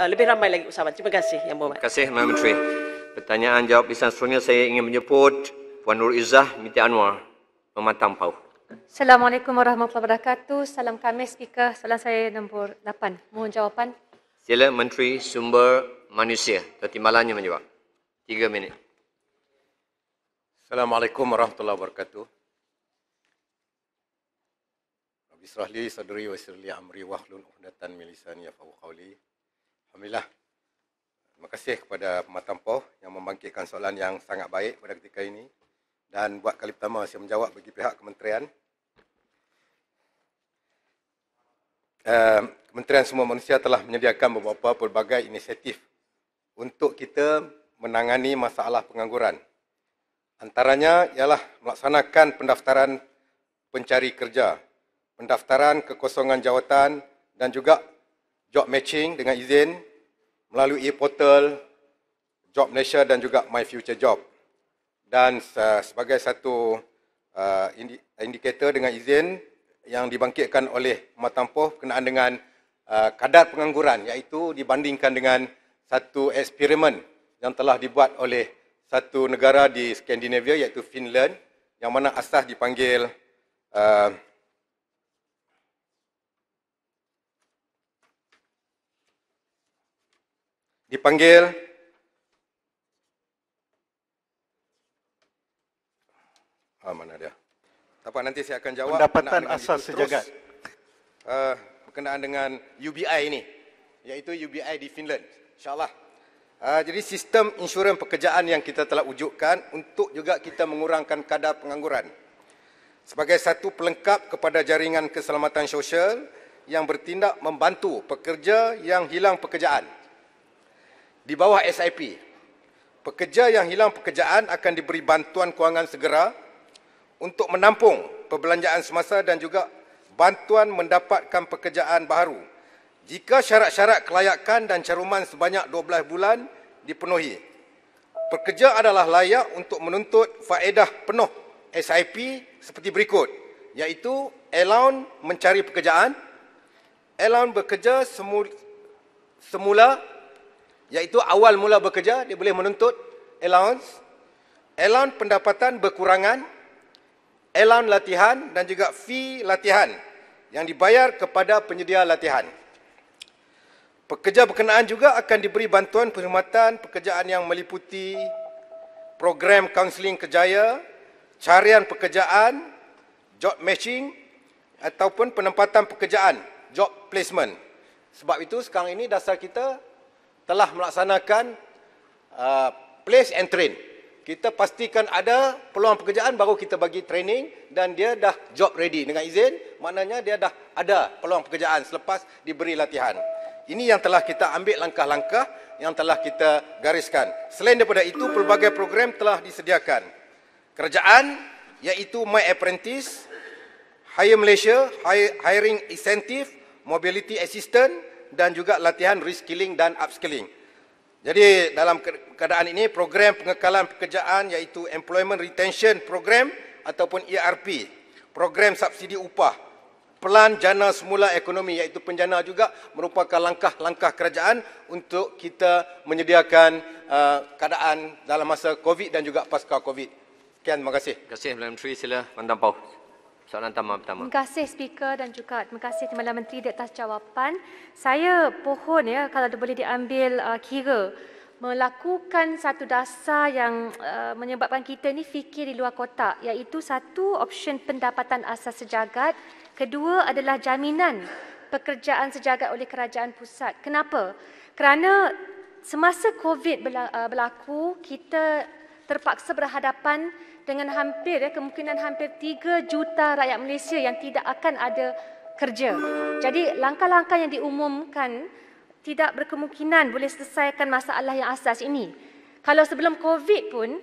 Ah, lebih ramai lagi usahawan. Terima kasih Yang Berhormat. Terima kasih Yang Menteri. Pertanyaan jawab di sana seterusnya saya ingin menyebut Puan Nur Izzah Miti Anwar Pematang Pau. Assalamualaikum warahmatullahi wabarakatuh. Salam kami speaker. Salam saya nombor 8. Mohon jawapan. Sila Menteri Sumber Manusia. Tertimbalannya menjawab. Tiga minit. Assalamualaikum warahmatullahi wabarakatuh. Rabbi Israhli Sadri Wasirli Amri Wahlul Uhdatan Milisani Yafawu Qawli. Alhamdulillah. Terima kasih kepada Pematang Poh yang membangkitkan soalan yang sangat baik pada ketika ini. Dan buat kali pertama saya menjawab bagi pihak kementerian. Eh, kementerian Semua Manusia telah menyediakan beberapa pelbagai inisiatif untuk kita menangani masalah pengangguran. Antaranya ialah melaksanakan pendaftaran pencari kerja, pendaftaran kekosongan jawatan dan juga job matching dengan izin melalui portal Job Malaysia dan juga My Future Job. Dan sebagai satu uh, indikator dengan izin yang dibangkitkan oleh Matampoh berkenaan dengan uh, kadar pengangguran iaitu dibandingkan dengan satu eksperimen yang telah dibuat oleh satu negara di Skandinavia iaitu Finland yang mana asas dipanggil uh, dipanggil ah mana dia tak nanti saya akan jawab pendapatan asas sejagat uh, berkenaan dengan UBI eh, ini iaitu UBI di Finland insyaallah uh, jadi sistem insurans pekerjaan yang kita telah wujudkan untuk juga kita mengurangkan kadar pengangguran sebagai satu pelengkap kepada jaringan keselamatan sosial yang bertindak membantu pekerja yang hilang pekerjaan di bawah SIP. Pekerja yang hilang pekerjaan akan diberi bantuan kewangan segera untuk menampung perbelanjaan semasa dan juga bantuan mendapatkan pekerjaan baru jika syarat-syarat kelayakan dan caruman sebanyak 12 bulan dipenuhi. Pekerja adalah layak untuk menuntut faedah penuh SIP seperti berikut iaitu allowance mencari pekerjaan, allowance bekerja semula, semula iaitu awal mula bekerja dia boleh menuntut allowance, allowance pendapatan berkurangan, allowance latihan dan juga fee latihan yang dibayar kepada penyedia latihan. Pekerja berkenaan juga akan diberi bantuan perkhidmatan pekerjaan yang meliputi program kaunseling kerjaya, carian pekerjaan, job matching ataupun penempatan pekerjaan, job placement. Sebab itu sekarang ini dasar kita telah melaksanakan uh, place and train. Kita pastikan ada peluang pekerjaan baru kita bagi training dan dia dah job ready dengan izin. Maknanya dia dah ada peluang pekerjaan selepas diberi latihan. Ini yang telah kita ambil langkah-langkah yang telah kita gariskan. Selain daripada itu, pelbagai program telah disediakan. Kerajaan iaitu My Apprentice, Hire Malaysia, Hiring Incentive, Mobility Assistant, dan juga latihan reskilling dan upskilling. Jadi dalam keadaan ini program pengekalan pekerjaan iaitu Employment Retention Program ataupun ERP, program subsidi upah, pelan jana semula ekonomi iaitu penjana juga merupakan langkah-langkah kerajaan untuk kita menyediakan uh, keadaan dalam masa COVID dan juga pasca COVID. Kian, terima kasih. Terima kasih, Menteri. Sila pandang pau soalan tamat pertama. Terima kasih speaker dan juga terima kasih Timbalan Menteri di atas jawapan. Saya pohon ya kalau boleh diambil uh, kira melakukan satu dasar yang uh, menyebabkan kita ni fikir di luar kotak iaitu satu option pendapatan asas sejagat, kedua adalah jaminan pekerjaan sejagat oleh kerajaan pusat. Kenapa? Kerana semasa COVID uh, berlaku, kita terpaksa berhadapan dengan hampir eh, kemungkinan hampir 3 juta rakyat Malaysia yang tidak akan ada kerja. Jadi langkah-langkah yang diumumkan tidak berkemungkinan boleh selesaikan masalah yang asas ini. Kalau sebelum COVID pun,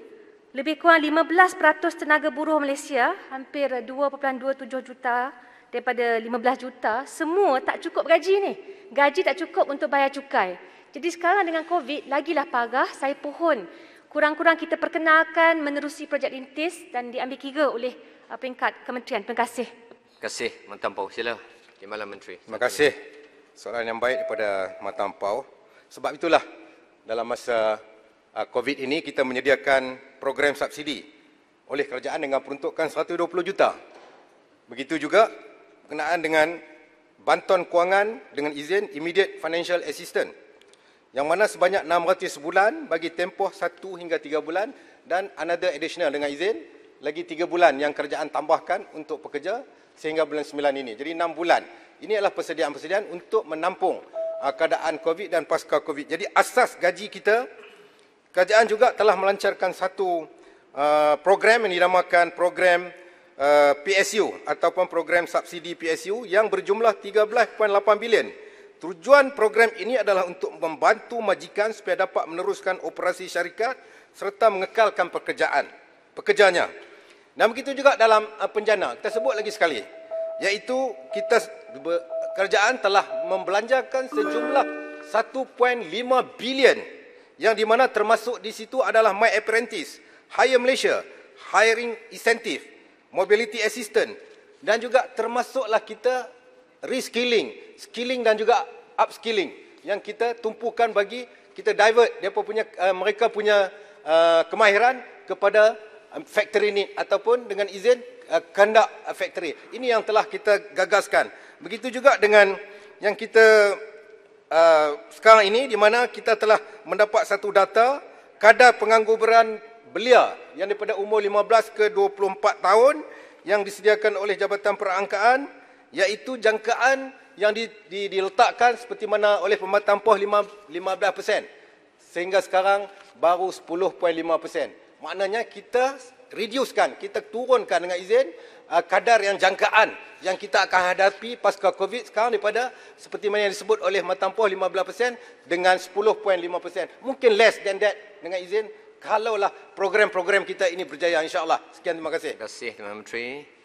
lebih kurang 15% tenaga buruh Malaysia, hampir 2.27 juta daripada 15 juta, semua tak cukup gaji ni. Gaji tak cukup untuk bayar cukai. Jadi sekarang dengan COVID, lagilah pagah, saya pohon kurang-kurang kita perkenalkan menerusi projek rintis dan diambil kira oleh uh, peringkat Kementerian. Terima kasih. Terima kasih, Mata Ampau. Sila, di malam Menteri. Terima kasih. Soalan yang baik daripada Mata Ampau. Sebab itulah dalam masa uh, COVID ini kita menyediakan program subsidi oleh kerajaan dengan peruntukan 120 juta. Begitu juga berkenaan dengan bantuan kewangan dengan izin immediate financial assistance yang mana sebanyak 600 sebulan bagi tempoh 1 hingga 3 bulan dan another additional dengan izin lagi 3 bulan yang kerajaan tambahkan untuk pekerja sehingga bulan 9 ini. Jadi 6 bulan. Ini adalah persediaan-persediaan untuk menampung ah, keadaan COVID dan pasca COVID. Jadi asas gaji kita, kerajaan juga telah melancarkan satu ah, program yang dinamakan program uh, ah, PSU ataupun program subsidi PSU yang berjumlah 13.8 bilion. Tujuan program ini adalah untuk membantu majikan supaya dapat meneruskan operasi syarikat serta mengekalkan pekerjaan pekerjanya. Dan begitu juga dalam uh, penjana. Kita sebut lagi sekali. Iaitu kita kerajaan telah membelanjakan sejumlah 1.5 bilion yang di mana termasuk di situ adalah My Apprentice, Hire Malaysia, Hiring Incentive, Mobility Assistant dan juga termasuklah kita reskilling, skilling dan juga upskilling yang kita tumpukan bagi kita divert depa punya uh, mereka punya uh, kemahiran kepada um, factory ini ataupun dengan izin uh, eh, kandak factory. Ini yang telah kita gagaskan. Begitu juga dengan yang kita uh, sekarang ini di mana kita telah mendapat satu data kadar pengangguran belia yang daripada umur 15 ke 24 tahun yang disediakan oleh Jabatan Perangkaan iaitu jangkaan yang di, di, diletakkan seperti mana oleh pematampuh 15% sehingga sekarang baru 10.5%. Maknanya kita reducekan, kita turunkan dengan izin uh, kadar yang jangkaan yang kita akan hadapi pasca COVID sekarang daripada seperti mana yang disebut oleh matampuh 15% dengan 10.5%. Mungkin less than that dengan izin kalaulah program-program kita ini berjaya insyaAllah. Sekian terima kasih. Terima kasih Tuan Menteri.